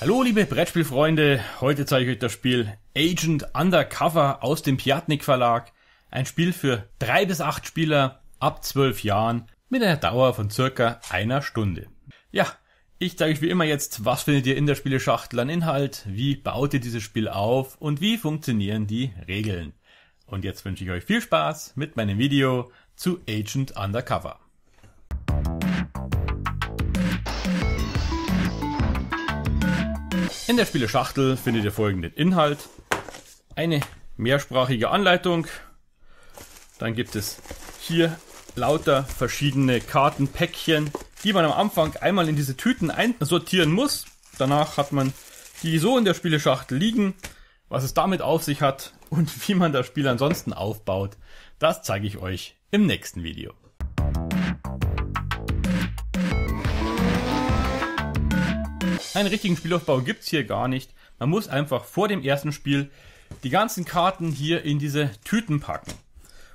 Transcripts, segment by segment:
Hallo liebe Brettspielfreunde, heute zeige ich euch das Spiel Agent Undercover aus dem Piatnik Verlag. Ein Spiel für 3 bis acht Spieler ab 12 Jahren mit einer Dauer von circa einer Stunde. Ja, ich zeige euch wie immer jetzt, was findet ihr in der Spieleschachtel an Inhalt, wie baut ihr dieses Spiel auf und wie funktionieren die Regeln. Und jetzt wünsche ich euch viel Spaß mit meinem Video zu Agent Undercover. In der Spieleschachtel findet ihr folgenden Inhalt. Eine mehrsprachige Anleitung. Dann gibt es hier lauter verschiedene Kartenpäckchen, die man am Anfang einmal in diese Tüten einsortieren muss. Danach hat man die so in der Spieleschachtel liegen. Was es damit auf sich hat, und wie man das Spiel ansonsten aufbaut, das zeige ich euch im nächsten Video. Einen richtigen Spielaufbau gibt es hier gar nicht. Man muss einfach vor dem ersten Spiel die ganzen Karten hier in diese Tüten packen.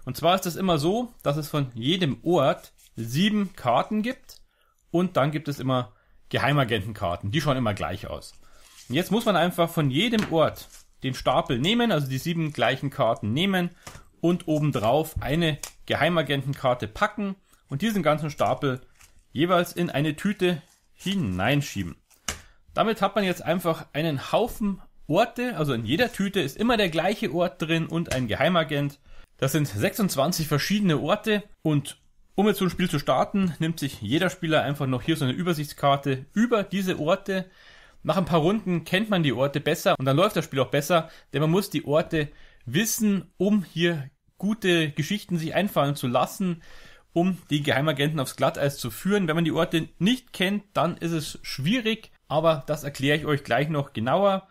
Und zwar ist es immer so, dass es von jedem Ort sieben Karten gibt und dann gibt es immer Geheimagentenkarten. Die schauen immer gleich aus. Und jetzt muss man einfach von jedem Ort den Stapel nehmen, also die sieben gleichen Karten nehmen und obendrauf eine Geheimagentenkarte packen und diesen ganzen Stapel jeweils in eine Tüte hineinschieben. Damit hat man jetzt einfach einen Haufen Orte, also in jeder Tüte ist immer der gleiche Ort drin und ein Geheimagent. Das sind 26 verschiedene Orte und um jetzt so ein Spiel zu starten, nimmt sich jeder Spieler einfach noch hier so eine Übersichtskarte über diese Orte, nach ein paar Runden kennt man die Orte besser und dann läuft das Spiel auch besser, denn man muss die Orte wissen, um hier gute Geschichten sich einfallen zu lassen, um die Geheimagenten aufs Glatteis zu führen. Wenn man die Orte nicht kennt, dann ist es schwierig, aber das erkläre ich euch gleich noch genauer.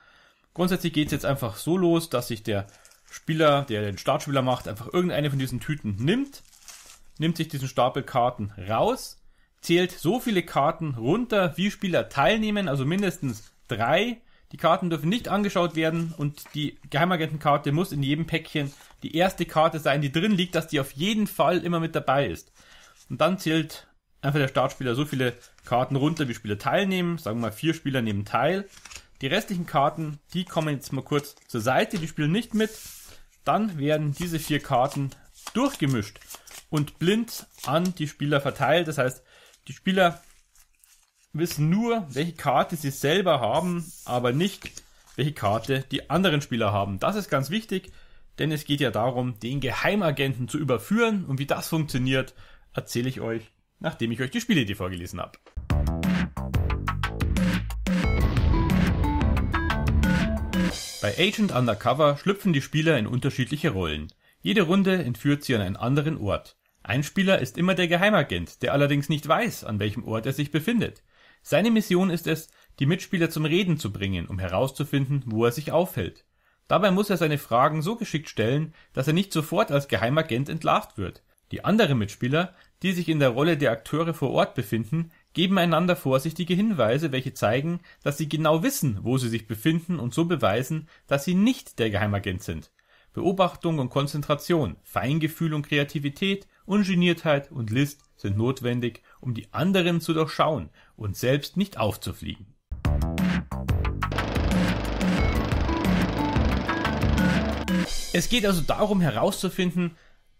Grundsätzlich geht es jetzt einfach so los, dass sich der Spieler, der den Startspieler macht, einfach irgendeine von diesen Tüten nimmt, nimmt sich diesen Stapel Karten raus zählt so viele Karten runter, wie Spieler teilnehmen, also mindestens drei. Die Karten dürfen nicht angeschaut werden und die Geheimagentenkarte muss in jedem Päckchen die erste Karte sein, die drin liegt, dass die auf jeden Fall immer mit dabei ist. Und dann zählt einfach der Startspieler so viele Karten runter, wie Spieler teilnehmen. Sagen wir mal, vier Spieler nehmen teil. Die restlichen Karten, die kommen jetzt mal kurz zur Seite, die spielen nicht mit. Dann werden diese vier Karten durchgemischt und blind an die Spieler verteilt. Das heißt, die Spieler wissen nur, welche Karte sie selber haben, aber nicht, welche Karte die anderen Spieler haben. Das ist ganz wichtig, denn es geht ja darum, den Geheimagenten zu überführen und wie das funktioniert, erzähle ich euch, nachdem ich euch die Spielidee vorgelesen habe. Bei Agent Undercover schlüpfen die Spieler in unterschiedliche Rollen. Jede Runde entführt sie an einen anderen Ort. Ein Spieler ist immer der Geheimagent, der allerdings nicht weiß, an welchem Ort er sich befindet. Seine Mission ist es, die Mitspieler zum Reden zu bringen, um herauszufinden, wo er sich aufhält. Dabei muss er seine Fragen so geschickt stellen, dass er nicht sofort als Geheimagent entlarvt wird. Die anderen Mitspieler, die sich in der Rolle der Akteure vor Ort befinden, geben einander vorsichtige Hinweise, welche zeigen, dass sie genau wissen, wo sie sich befinden und so beweisen, dass sie nicht der Geheimagent sind. Beobachtung und Konzentration, Feingefühl und Kreativität, Ungeniertheit und List sind notwendig, um die anderen zu durchschauen und selbst nicht aufzufliegen. Es geht also darum herauszufinden,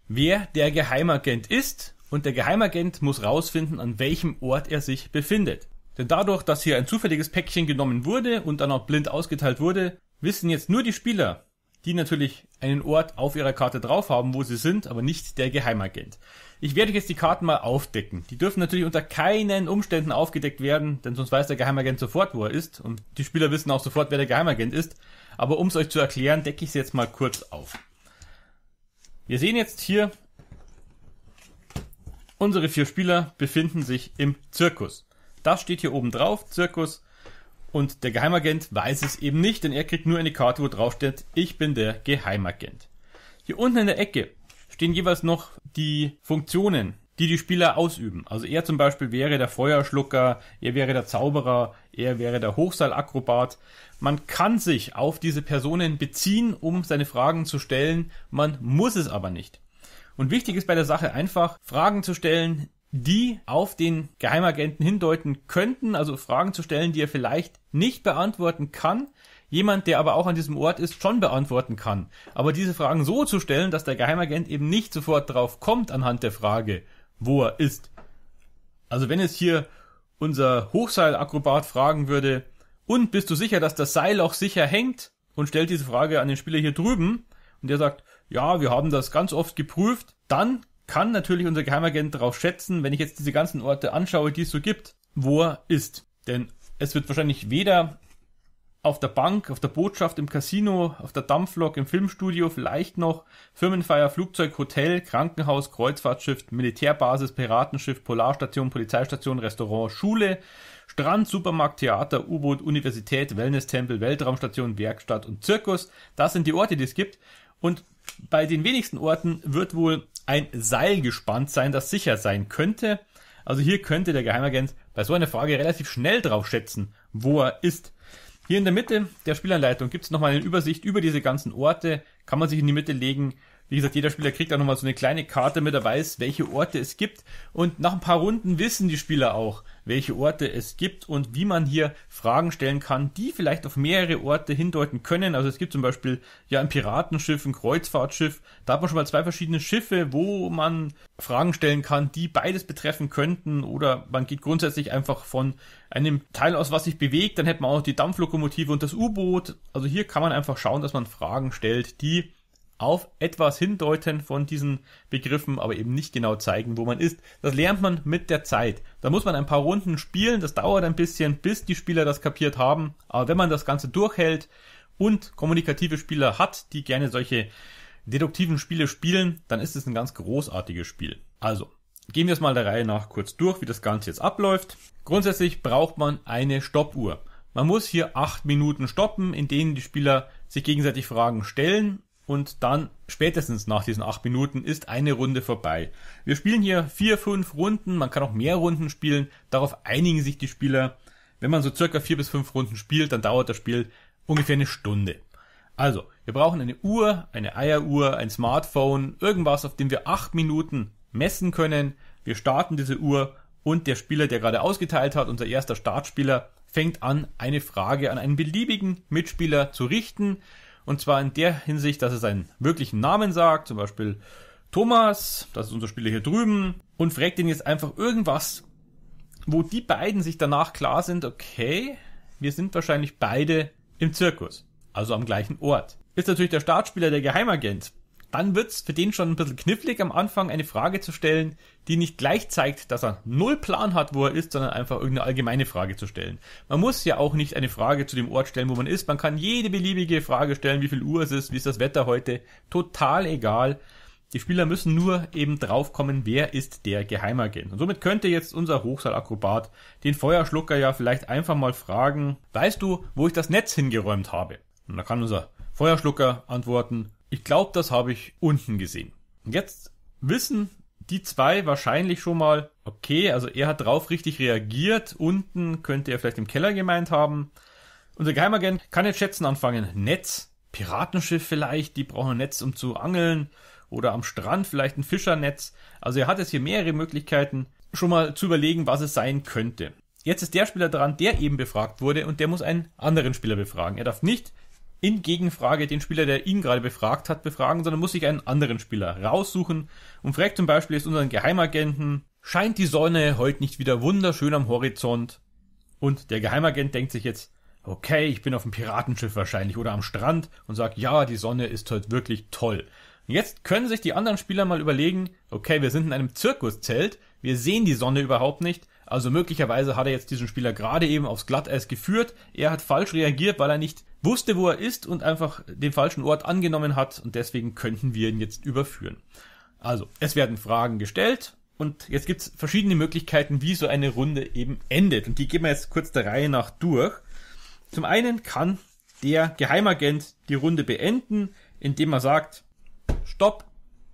wer der Geheimagent ist und der Geheimagent muss rausfinden, an welchem Ort er sich befindet. Denn dadurch, dass hier ein zufälliges Päckchen genommen wurde und dann auch blind ausgeteilt wurde, wissen jetzt nur die Spieler, die natürlich einen Ort auf ihrer Karte drauf haben, wo sie sind, aber nicht der Geheimagent. Ich werde jetzt die Karten mal aufdecken. Die dürfen natürlich unter keinen Umständen aufgedeckt werden, denn sonst weiß der Geheimagent sofort, wo er ist und die Spieler wissen auch sofort, wer der Geheimagent ist. Aber um es euch zu erklären, decke ich sie jetzt mal kurz auf. Wir sehen jetzt hier, unsere vier Spieler befinden sich im Zirkus. Das steht hier oben drauf, Zirkus. Und der Geheimagent weiß es eben nicht, denn er kriegt nur eine Karte, wo drauf steht, ich bin der Geheimagent. Hier unten in der Ecke stehen jeweils noch die Funktionen, die die Spieler ausüben. Also er zum Beispiel wäre der Feuerschlucker, er wäre der Zauberer, er wäre der Hochseilakrobat. Man kann sich auf diese Personen beziehen, um seine Fragen zu stellen, man muss es aber nicht. Und wichtig ist bei der Sache einfach, Fragen zu stellen, die auf den Geheimagenten hindeuten könnten, also Fragen zu stellen, die er vielleicht nicht beantworten kann, jemand, der aber auch an diesem Ort ist, schon beantworten kann. Aber diese Fragen so zu stellen, dass der Geheimagent eben nicht sofort drauf kommt anhand der Frage, wo er ist. Also wenn es hier unser Hochseilakrobat fragen würde, und bist du sicher, dass das Seil auch sicher hängt? Und stellt diese Frage an den Spieler hier drüben, und der sagt, ja, wir haben das ganz oft geprüft, dann kann natürlich unser Geheimagent darauf schätzen, wenn ich jetzt diese ganzen Orte anschaue, die es so gibt, wo er ist. Denn es wird wahrscheinlich weder auf der Bank, auf der Botschaft, im Casino, auf der Dampflok, im Filmstudio, vielleicht noch Firmenfeier, Flugzeug, Hotel, Krankenhaus, Kreuzfahrtschiff, Militärbasis, Piratenschiff, Polarstation, Polizeistation, Restaurant, Schule, Strand, Supermarkt, Theater, U-Boot, Universität, Wellness-Tempel, Weltraumstation, Werkstatt und Zirkus. Das sind die Orte, die es gibt. Und bei den wenigsten Orten wird wohl ein Seil gespannt sein, das sicher sein könnte. Also hier könnte der Geheimagent bei so einer Frage relativ schnell drauf schätzen, wo er ist. Hier in der Mitte der Spielanleitung gibt es nochmal eine Übersicht über diese ganzen Orte, kann man sich in die Mitte legen wie gesagt, jeder Spieler kriegt auch nochmal so eine kleine Karte mit, er weiß, welche Orte es gibt. Und nach ein paar Runden wissen die Spieler auch, welche Orte es gibt und wie man hier Fragen stellen kann, die vielleicht auf mehrere Orte hindeuten können. Also es gibt zum Beispiel ja ein Piratenschiff, ein Kreuzfahrtschiff. Da hat man schon mal zwei verschiedene Schiffe, wo man Fragen stellen kann, die beides betreffen könnten. Oder man geht grundsätzlich einfach von einem Teil aus, was sich bewegt. Dann hätte man auch die Dampflokomotive und das U-Boot. Also hier kann man einfach schauen, dass man Fragen stellt, die auf etwas hindeuten von diesen Begriffen, aber eben nicht genau zeigen, wo man ist. Das lernt man mit der Zeit. Da muss man ein paar Runden spielen, das dauert ein bisschen, bis die Spieler das kapiert haben. Aber wenn man das Ganze durchhält und kommunikative Spieler hat, die gerne solche deduktiven Spiele spielen, dann ist es ein ganz großartiges Spiel. Also, gehen wir es mal der Reihe nach kurz durch, wie das Ganze jetzt abläuft. Grundsätzlich braucht man eine Stoppuhr. Man muss hier acht Minuten stoppen, in denen die Spieler sich gegenseitig Fragen stellen und dann spätestens nach diesen acht Minuten ist eine Runde vorbei. Wir spielen hier vier, fünf Runden, man kann auch mehr Runden spielen, darauf einigen sich die Spieler. Wenn man so circa vier bis fünf Runden spielt, dann dauert das Spiel ungefähr eine Stunde. Also, wir brauchen eine Uhr, eine Eieruhr, ein Smartphone, irgendwas, auf dem wir acht Minuten messen können. Wir starten diese Uhr und der Spieler, der gerade ausgeteilt hat, unser erster Startspieler, fängt an, eine Frage an einen beliebigen Mitspieler zu richten. Und zwar in der Hinsicht, dass er seinen wirklichen Namen sagt, zum Beispiel Thomas, das ist unser Spieler hier drüben, und fragt ihn jetzt einfach irgendwas, wo die beiden sich danach klar sind, okay, wir sind wahrscheinlich beide im Zirkus, also am gleichen Ort. Ist natürlich der Startspieler der Geheimagent, dann wird's für den schon ein bisschen knifflig, am Anfang eine Frage zu stellen, die nicht gleich zeigt, dass er null Plan hat, wo er ist, sondern einfach irgendeine allgemeine Frage zu stellen. Man muss ja auch nicht eine Frage zu dem Ort stellen, wo man ist. Man kann jede beliebige Frage stellen, wie viel Uhr es ist, wie ist das Wetter heute. Total egal. Die Spieler müssen nur eben draufkommen, wer ist der Geheimagent. Und somit könnte jetzt unser Hochsaalakrobat den Feuerschlucker ja vielleicht einfach mal fragen, weißt du, wo ich das Netz hingeräumt habe? Und da kann unser Feuerschlucker antworten, ich glaube, das habe ich unten gesehen. Jetzt wissen die zwei wahrscheinlich schon mal, okay, also er hat drauf richtig reagiert. Unten könnte er vielleicht im Keller gemeint haben. Unser Geheimagent kann jetzt schätzen anfangen. Netz, Piratenschiff vielleicht, die brauchen ein Netz, um zu angeln. Oder am Strand vielleicht ein Fischernetz. Also er hat jetzt hier mehrere Möglichkeiten, schon mal zu überlegen, was es sein könnte. Jetzt ist der Spieler dran, der eben befragt wurde und der muss einen anderen Spieler befragen. Er darf nicht in Gegenfrage den Spieler, der ihn gerade befragt hat, befragen, sondern muss sich einen anderen Spieler raussuchen und fragt zum Beispiel jetzt unseren Geheimagenten, scheint die Sonne heute nicht wieder wunderschön am Horizont? Und der Geheimagent denkt sich jetzt, okay, ich bin auf dem Piratenschiff wahrscheinlich oder am Strand und sagt, ja, die Sonne ist heute wirklich toll. Und jetzt können sich die anderen Spieler mal überlegen, okay, wir sind in einem Zirkuszelt, wir sehen die Sonne überhaupt nicht, also möglicherweise hat er jetzt diesen Spieler gerade eben aufs Glatteis geführt. Er hat falsch reagiert, weil er nicht wusste, wo er ist und einfach den falschen Ort angenommen hat und deswegen könnten wir ihn jetzt überführen. Also, es werden Fragen gestellt und jetzt gibt's verschiedene Möglichkeiten, wie so eine Runde eben endet. Und die gehen wir jetzt kurz der Reihe nach durch. Zum einen kann der Geheimagent die Runde beenden, indem er sagt, Stopp,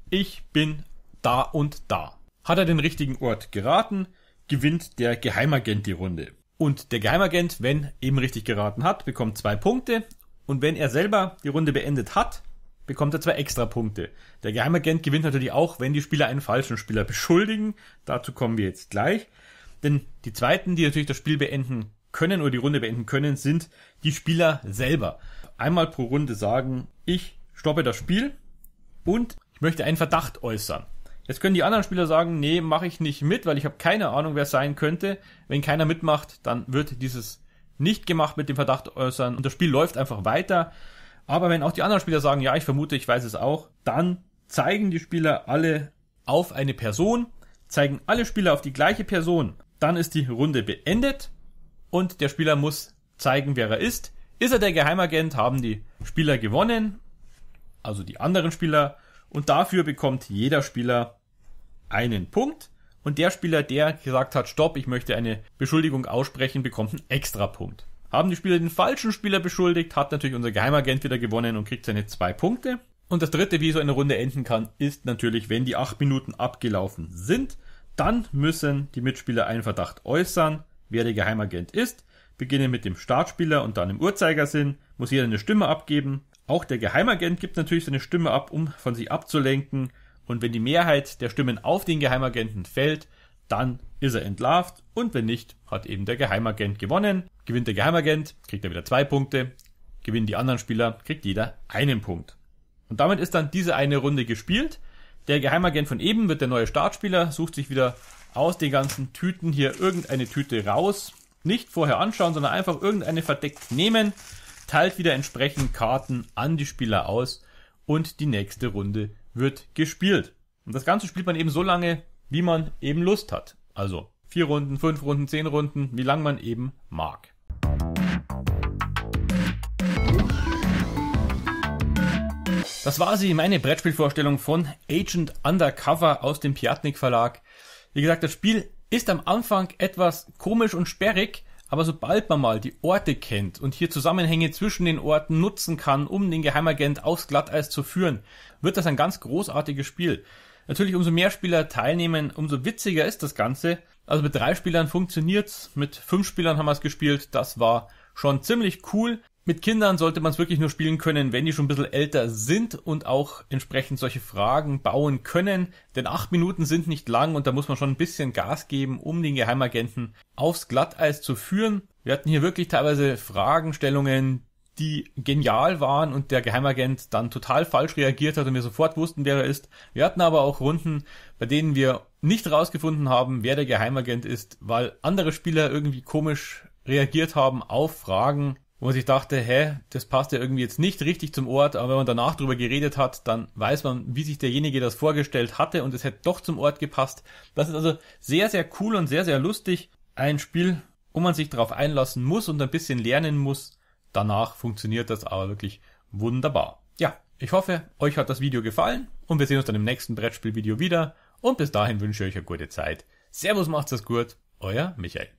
ich bin da und da. Hat er den richtigen Ort geraten, gewinnt der Geheimagent die Runde. Und der Geheimagent, wenn eben richtig geraten hat, bekommt zwei Punkte. Und wenn er selber die Runde beendet hat, bekommt er zwei extra Punkte. Der Geheimagent gewinnt natürlich auch, wenn die Spieler einen falschen Spieler beschuldigen. Dazu kommen wir jetzt gleich. Denn die zweiten, die natürlich das Spiel beenden können oder die Runde beenden können, sind die Spieler selber. Einmal pro Runde sagen, ich stoppe das Spiel und ich möchte einen Verdacht äußern. Jetzt können die anderen Spieler sagen, nee, mache ich nicht mit, weil ich habe keine Ahnung, wer es sein könnte. Wenn keiner mitmacht, dann wird dieses nicht gemacht mit dem Verdacht äußern und das Spiel läuft einfach weiter. Aber wenn auch die anderen Spieler sagen, ja, ich vermute, ich weiß es auch, dann zeigen die Spieler alle auf eine Person, zeigen alle Spieler auf die gleiche Person. Dann ist die Runde beendet und der Spieler muss zeigen, wer er ist. Ist er der Geheimagent, haben die Spieler gewonnen, also die anderen Spieler, und dafür bekommt jeder Spieler einen Punkt. Und der Spieler, der gesagt hat, stopp, ich möchte eine Beschuldigung aussprechen, bekommt einen extra Punkt. Haben die Spieler den falschen Spieler beschuldigt, hat natürlich unser Geheimagent wieder gewonnen und kriegt seine zwei Punkte. Und das dritte, wie so eine Runde enden kann, ist natürlich, wenn die acht Minuten abgelaufen sind, dann müssen die Mitspieler einen Verdacht äußern, wer der Geheimagent ist. Beginnen mit dem Startspieler und dann im Uhrzeigersinn, muss jeder eine Stimme abgeben. Auch der Geheimagent gibt natürlich seine Stimme ab, um von sich abzulenken und wenn die Mehrheit der Stimmen auf den Geheimagenten fällt, dann ist er entlarvt und wenn nicht, hat eben der Geheimagent gewonnen. Gewinnt der Geheimagent, kriegt er wieder zwei Punkte. Gewinnen die anderen Spieler, kriegt jeder einen Punkt. Und damit ist dann diese eine Runde gespielt. Der Geheimagent von eben wird der neue Startspieler, sucht sich wieder aus den ganzen Tüten hier irgendeine Tüte raus. Nicht vorher anschauen, sondern einfach irgendeine verdeckt nehmen, teilt wieder entsprechend Karten an die Spieler aus und die nächste Runde wird gespielt. Und das Ganze spielt man eben so lange, wie man eben Lust hat. Also vier Runden, fünf Runden, zehn Runden, wie lang man eben mag. Das war sie, meine Brettspielvorstellung von Agent Undercover aus dem Piatnik Verlag. Wie gesagt, das Spiel ist am Anfang etwas komisch und sperrig, aber sobald man mal die Orte kennt und hier Zusammenhänge zwischen den Orten nutzen kann, um den Geheimagent aus Glatteis zu führen, wird das ein ganz großartiges Spiel. Natürlich, umso mehr Spieler teilnehmen, umso witziger ist das Ganze. Also mit drei Spielern funktioniert's, mit fünf Spielern haben wir es gespielt. Das war schon ziemlich cool. Mit Kindern sollte man es wirklich nur spielen können, wenn die schon ein bisschen älter sind und auch entsprechend solche Fragen bauen können. Denn acht Minuten sind nicht lang und da muss man schon ein bisschen Gas geben, um den Geheimagenten aufs Glatteis zu führen. Wir hatten hier wirklich teilweise Fragenstellungen, die genial waren und der Geheimagent dann total falsch reagiert hat und wir sofort wussten, wer er ist. Wir hatten aber auch Runden, bei denen wir nicht rausgefunden haben, wer der Geheimagent ist, weil andere Spieler irgendwie komisch reagiert haben auf Fragen, wo man sich dachte, hä, das passt ja irgendwie jetzt nicht richtig zum Ort, aber wenn man danach drüber geredet hat, dann weiß man, wie sich derjenige das vorgestellt hatte und es hätte doch zum Ort gepasst. Das ist also sehr, sehr cool und sehr, sehr lustig. Ein Spiel, wo man sich darauf einlassen muss und ein bisschen lernen muss. Danach funktioniert das aber wirklich wunderbar. Ja, ich hoffe, euch hat das Video gefallen und wir sehen uns dann im nächsten Brettspielvideo wieder. Und bis dahin wünsche ich euch eine gute Zeit. Servus, macht's das gut, euer Michael.